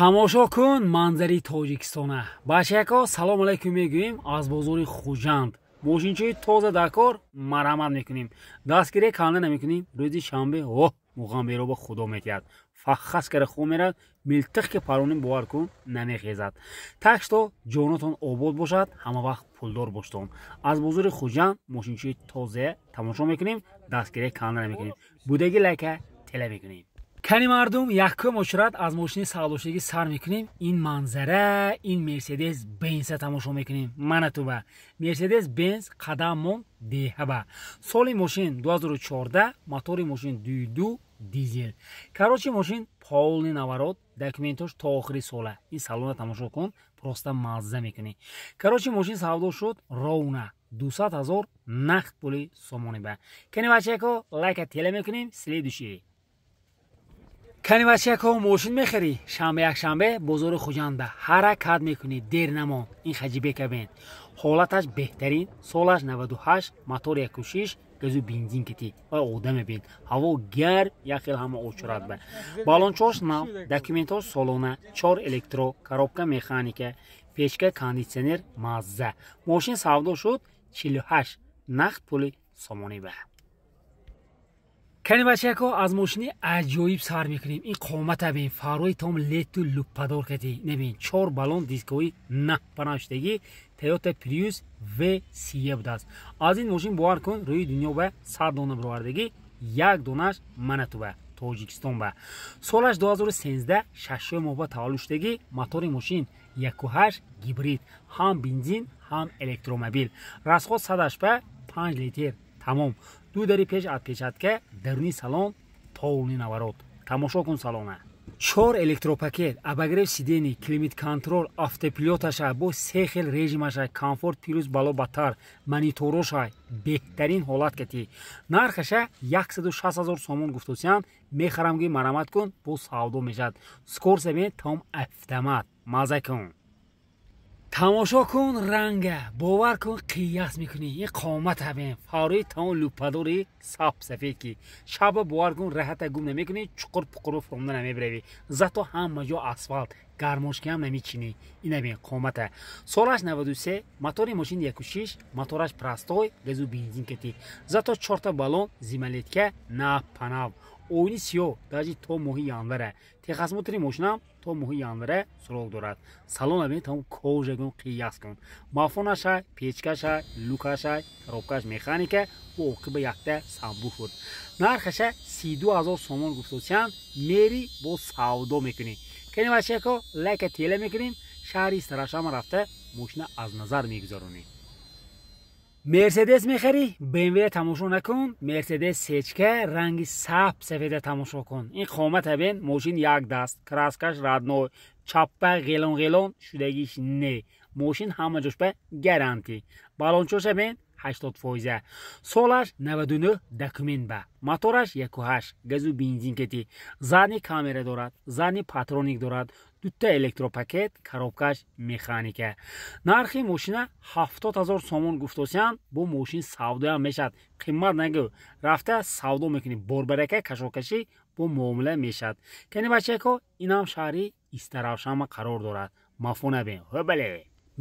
тамошо кун манзари тоҷикистона бачаякҳо салому алайкум мегӯем аз бозори хуҷанд мошинчои тоза дар кор марамат мекунем дастгире канда намекунем рӯзи шанбе о муғамберо ба худо метиҳад фаххаскара хо мерад милтиқ ки паронем бовар кун намехезад так што ҷонатон обод бошад ҳамавақт пулдор боштон аз бозори хуҷанд мошинчии тоза тамошо мекунем дастгире канда намекунем будаги лайка тела мекунем кани мардум якҳои мошират аз мошини савлошагӣ сар мекунем ин манзара ин мерседес бенса тамошо мекунем мана туба мерседес бенс қадам мон деҳаба соли мошин 2014 мотори мошин 22 дизел карочи мошин полни наварот документаш то охири сола ин салона тамошо кун просто маззза мекунӣ карочи мошин савдо шуд ровна 200 ҳазор нақд пули сомонеба канивачаяко лайка теле мекунем следующий кани васияко мошин мехӯрӣ шанбе якшанбе бозору хуҷанда ҳаракат мекунӣ дер намон ин хаҷи бекабен ҳолаташ беҳтарин солаш 98 мотор 16 газу бензин кити вай одаме бин ҳаво гар яхел ҳама очурат ба балончош нав документҳо солона чор электро коробка механика печка кондитсионер мазза мошин савдо шуд 48 нақд пули сомонӣ ба канибачаяко аз мошини аҷоиб сар мекунем ин қомата бин фарои том лету лупадор кати набин чор балон дискои наҳ панаштагӣ тайота плюс в сие будааст аз ин мошин бовар кун рӯи дунё ба сар дона бировардагӣ як донаш манатуба тоҷикистон ба солаш 2013 шашои моҳба таваллуд шудагӣ мотори мошин 18 гибрид ҳам бензин ҳам электромобил расход садаш ба 5 литр تمام دو دری پیش ات پیشت که درونی سالن تاونی نوارد تماشا کن سالونه چهار الکتروپکت ابگرف سیدنی کلیمیت کنترل افتپلیوتاشا با سه خل رژیمش کامفورت پلوس بالا بتر مانیتوروشا بهترین حالت کتی نرخش 160 هزار سومون گفتوسیان میخرمگی مرامت کن با سودا میشد سکور سمی تام افتمات مزه کن тамошо кун ранга бовар кун қияс мекунӣ ин қомат ҳавем фаврии тамом лӯппадори сабсафед ки шаба бовар кун раҳата гум намекунӣ чуқур пуқуру фурунда намебиравӣ зато ҳама ҷо асфалт гармошкиам намечинӣ ин ҳавем қомата солаш наваду се мотори мошин якушиш мотораш прастой газу бензин катӣ зато чорта балон зималетка нав панав оини сиё даҷи то моҳи январа ки қасмотири мошина то моҳи январе суроғ дорад салон метавон кожагон қияс кун мафонаша печкаша лукаша коробкаш механика ва оқиба якда самбу фуд нархаша сиду ҳазор сомон гуфтосиян мери бо савдо мекунӣ кенивачеко лайка теле мекунем шаҳри истарашама рафта мошина аз назар мегузаронем мерседес мехарӣ бмв тамошо накун мерседес сечка ранги саб сафеда тамошо кун ин қомата бен мошин як даст краскаш роднои чаппа ғелон ғелон шудагиш не мошин ҳама ҷошпа гаранти балончоша бен 80 фоиза солаш 99 документ ба матораш 18 газу бензин кети задни камера дорад задни патроник дорад дутта электропакет коробкаш механика нархи мошина ҳафтод ҳазор сомон гуфтосиям бо мошин савдоям мешавад қимат нагӯ рафта савдо мекунӣ борбарака кашокашӣ бо муомила мешавад канибачакҳо инам шаҳри истаравшама қарор дорад мафо набин бале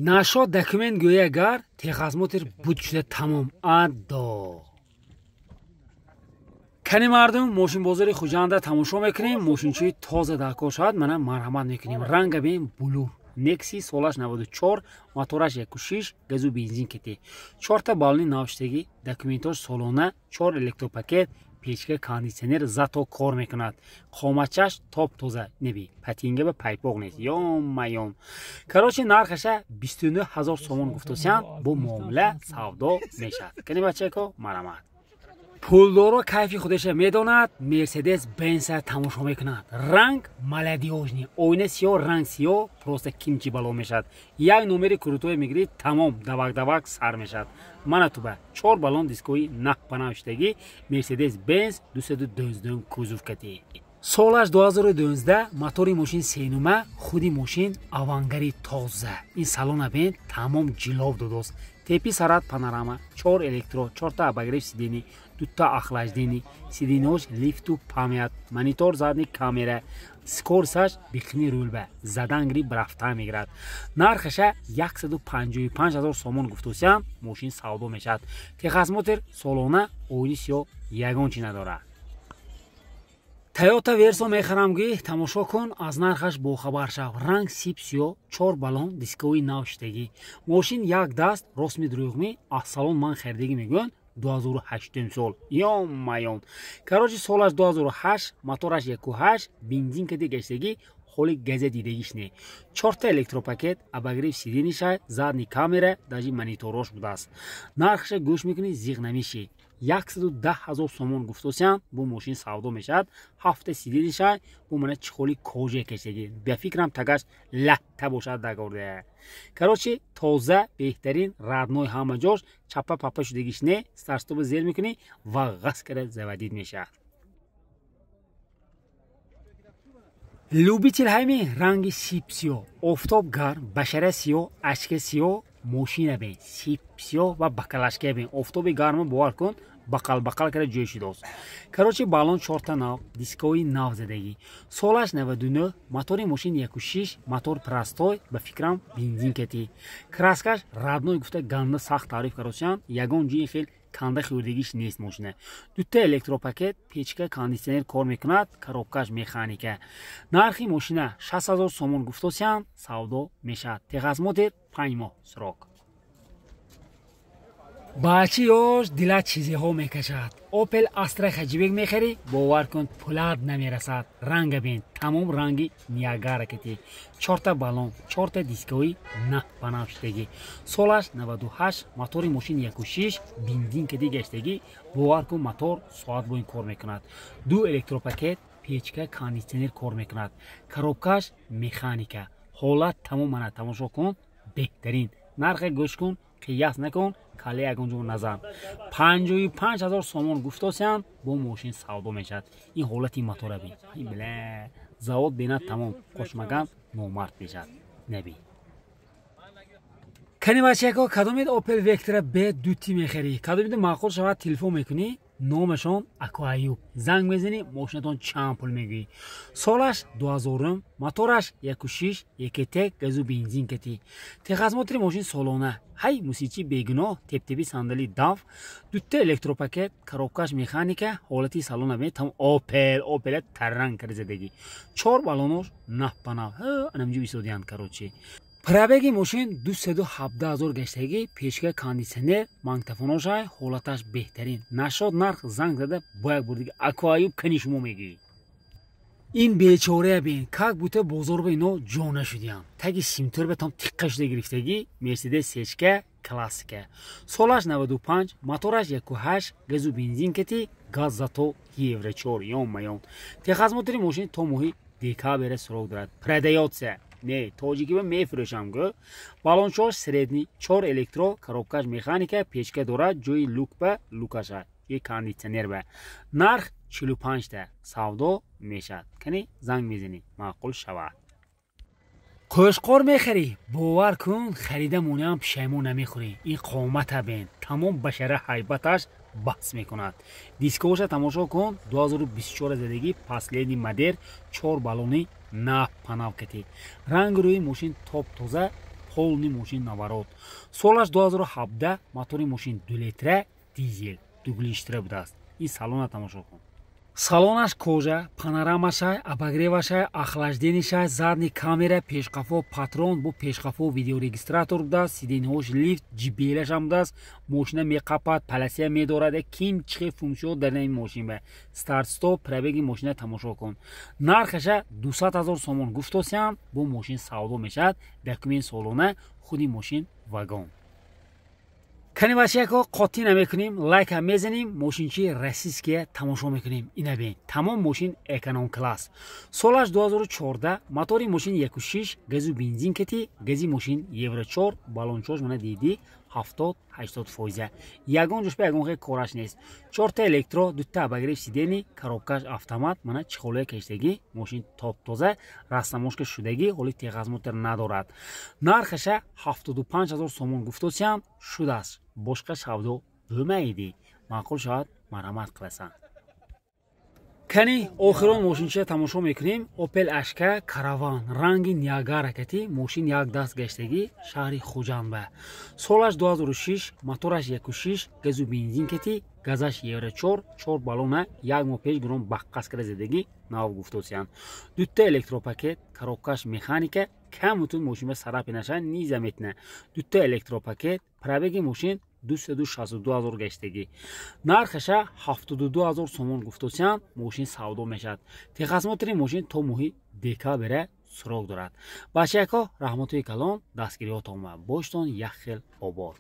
нашод документ гӯя гар техазмотер буд шуда тамом адо кани мардум мошинбозори хуҷанда тамошо мекунем мошинчии тоза дар кор шавад мана марҳамат мекунем ранга биёем блу некси солаш 94 матораш 16 газу бензин кете чорта балони навиштаги документош солона чор электропакет печка кондисионер зато кор мекунад қомачаш топ тоза неби патинга ба пайпоқ нест ёммаём короче нархаша 29 ҳазор сомон гуфтосиям бо муомила савдо мешавад канибачайко марамад пулдоро кайфи худаша медонад мерседес бенса тамошо мекунад ранг маладиожни оина сиё ранг сиё просто кимчи бало мешавад як номери крутое мегирӣ тамом давакдавак сар мешавад мана туба чор балон дискои нақ панавиштагӣ мерседес бенс 212 кузувкати солаш 2012 мотори мошин сенума худи мошин авангари тоза ин салона бен тамом ҷилов додост тепи сарат панорама чор электро чорта абагреш сидини дутта ахлаждини сиринош лифту памят монитор задни камера скорсаш биқни рулба задангри брафта мегирад нархаша 155 0 сомон гуфтусиам мошин савдо мешавад техасмотер солона оилис ё ягон чи надорад тайёта версо мехарамгӣ тамошо кун аз нархаш бохабар шав ранг сипсиё чор балон дискови навшитагӣ мошин як даст росми дурӯғми аз салон ман хердагӣ мегӯянд 2008 сол ёмаён карочи солаш 2008 мотораш 18 бензинка дигаштагӣ холи газети дегишне чорта электропакет абагриф сидинишай задни камера даҷи мониторош будааст нархша гӯш мекуни зиғнамиши 110000 сомон гуфтосиан бу мошин савдо мешавад ҳафта сидинишай бу мана чӣ холи кожия кештеги бефикрам тагаш латта бошад дагорде карочи тоза беҳтарин раднои ҳама ҷош чапа папа шудагиш не сарстоба зер мекунӣ ва ғас кара завадид мешавад любителҳами ранги сипсиё офтоб гарм башара сиё ашка сиё мошина бе сипсиё ва бакалашка бе офтоби гарма бовар кун бақал-бақал карда ҷои шидост короче балон чорта нав дискои навзадагӣ солаш 99 мотори мошин 16 мотор прастой ба фикрам бензин кетӣ краскаш родной гуфта ганда сахт таъриф карошан ягон ҷини хел канда хӯрдагиш нест мошина дутта электропакет печка кондисионер кор мекунад коробкаш механика нархи мошина 6 ҳазор сомон гуфтосиан савдо мешавад теғазмотер 5 моҳ срок ба чӣ ёш дила чизеҳо мекашад опел астра хаҷибек мехарӣ бовар кун пулат намерасад ранга бин тамом ранги ниагара кетӣ чорта балон чорта дискаҳои на панавштегӣ солаш 98 мотори мошин 16 бензинкади гаштегӣ бовар кун мотор соат боин кор мекунад ду электропакет печка кондисионер кор мекунад коробкаш механика ҳолат тамом мана тамошо кун беҳтарин нархе гӯш кун қияс накун کلی اگون جون نزن پنج و پنج هزار سامان گفتاسیم با ماشین سودا میشد این حالت این مطار بین این بله زواد بینه تمام کشمگم نومرد میشد نبی کنی بچه که کدومید اپل وکتر به دوتی میخری کدومید معقول شود تلفن میکنی номашон акоаюб занг мезанӣ мошинатон чанд пул мегӯӣ солаш дуазорум моторраш якушиш екетек газу бензин катӣ техазмотри мошин солона ҳай мусичи бегуноҳ тептеби сандали дав дутта электропакет коробкаш механика ҳолати салона метам опел опел таранг карзадагӣ чор балонош нафпанав анамҷо исодиянд карочи пиравеги мошин дуседу ҳабдаҳазор гаштагӣ пешга кондисионер мангтафоношай ҳолаташ беҳтарин нашод нарх занг зада бояк бурдиги акоаюб кани шумо мегӣ ин бечорая бин как будто бозорба ино ҷо нашудиам таги симтор батам тиққа шуда гирифтагӣ мерседес сечка классика солаш 95 мотораш 18 газу бензинкати газ зато евро 4 ё маён техазмотири мошин то моҳи декабрра суроқ дорад продаётсия не тоҷикиба мефурӯшам гӯ балоншор средни чор электро коробкаш механика печка дорад ҷои лук ба лукаша ки кондитсионер ба нарх чилу панҷта савдо мешавад кани занг мезанӣ маъқул шавад қӯшқор мехӯрӣ бовар кун харида мониам пушаймон намехӯрӣ ин қомата бен тамом башара ҳайбаташ баҳс мекунад дискоша тамошо кун 2024 задагӣ паслени мадер чор балони нав панав кетӣ ранги рӯи мошин топтоза полни мошин наварот солаш 2017 мотори мошин дулитра дизел дуглиштра будааст ин салона тамошо кун салонаш кожа панорамашай абагревашай ахлаждинишай задни камера пешқафо патрон бо пешқафо видеорегистратор будааст сиденҳош лифт ҷибелашам будааст мошина меқапад паласия медорад ким чихе функсио дарин мошин ба старсто пробеги мошина тамошо кун нархаша 200 00 сомон гуфтосиам бо мошин савдо мешавад документ солона худи мошин вагон канивашияко қотӣ намекунем лайка мезанем мошинчи российския тамошо мекунем ина биен тамом мошин эконом класс солаш 2014 мотори мошин 16 гази бензин кати гази мошин евро 4 балончош мана диди ҳафтод ҳаштод фоиза ягон ҷушба ягонхе кораш нест чорта электро дутта багиреф сидени коробкаш автомат мана чихолаи каштагӣ мошин топтоза растамошка шудагӣ ҳоли теғазмотер надорад нархаша ҳафтоду панҷ ҳазор сомон гуфтосиам шудааст бошқа шавдо бумаиди маъқул шавад маромад қиласан кани охирон мошинчия тамошо мекунем опел ашка караван ранги ниагара кати мошин як даст гаштагӣ шаҳри хуҷанба солаш 206 мотораш 16 газу бензин кати газаш евра 4 4 балона 15 грон баққас кара задагӣ нав гуфтосиян дутта электропакет коробкаш механика камутун мошинба сарафи нашан низа метина дутта электропакет пробеги мошин 262 ҳазор гаштагӣ нархаша 72 ҳазор сомон гуфтосиан мошин савдо мешавад техосмотри мошин то моҳи декабре суроғ дорад ба шайкҳо раҳмотҳои калон дастгириот омад боштон як хел обод